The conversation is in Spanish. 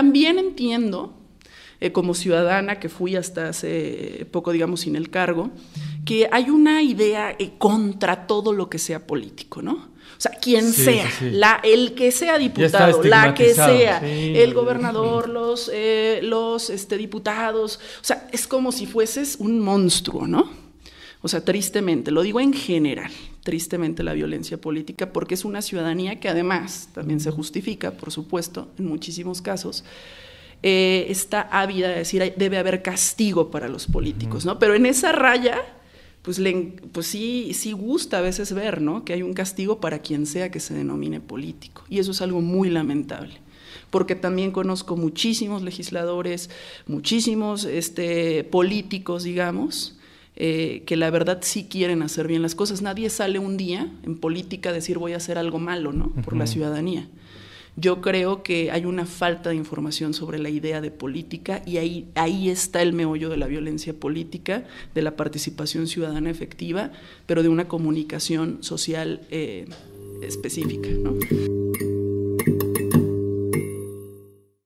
también entiendo, eh, como ciudadana que fui hasta hace poco, digamos, sin el cargo, que hay una idea eh, contra todo lo que sea político, ¿no? O sea, quien sea, el que sea diputado, la que sea, el gobernador, los, eh, los este, diputados, o sea, es como si fueses un monstruo, ¿no? O sea, tristemente, lo digo en general, tristemente la violencia política, porque es una ciudadanía que además también se justifica, por supuesto, en muchísimos casos, eh, está ávida de decir debe haber castigo para los políticos, ¿no? Pero en esa raya, pues, pues, sí, sí gusta a veces ver, ¿no? Que hay un castigo para quien sea que se denomine político. Y eso es algo muy lamentable porque también conozco muchísimos legisladores, muchísimos este, políticos, digamos, eh, que la verdad sí quieren hacer bien las cosas. Nadie sale un día en política a decir voy a hacer algo malo, ¿no? Por la ciudadanía. Yo creo que hay una falta de información sobre la idea de política y ahí, ahí está el meollo de la violencia política, de la participación ciudadana efectiva, pero de una comunicación social eh, específica.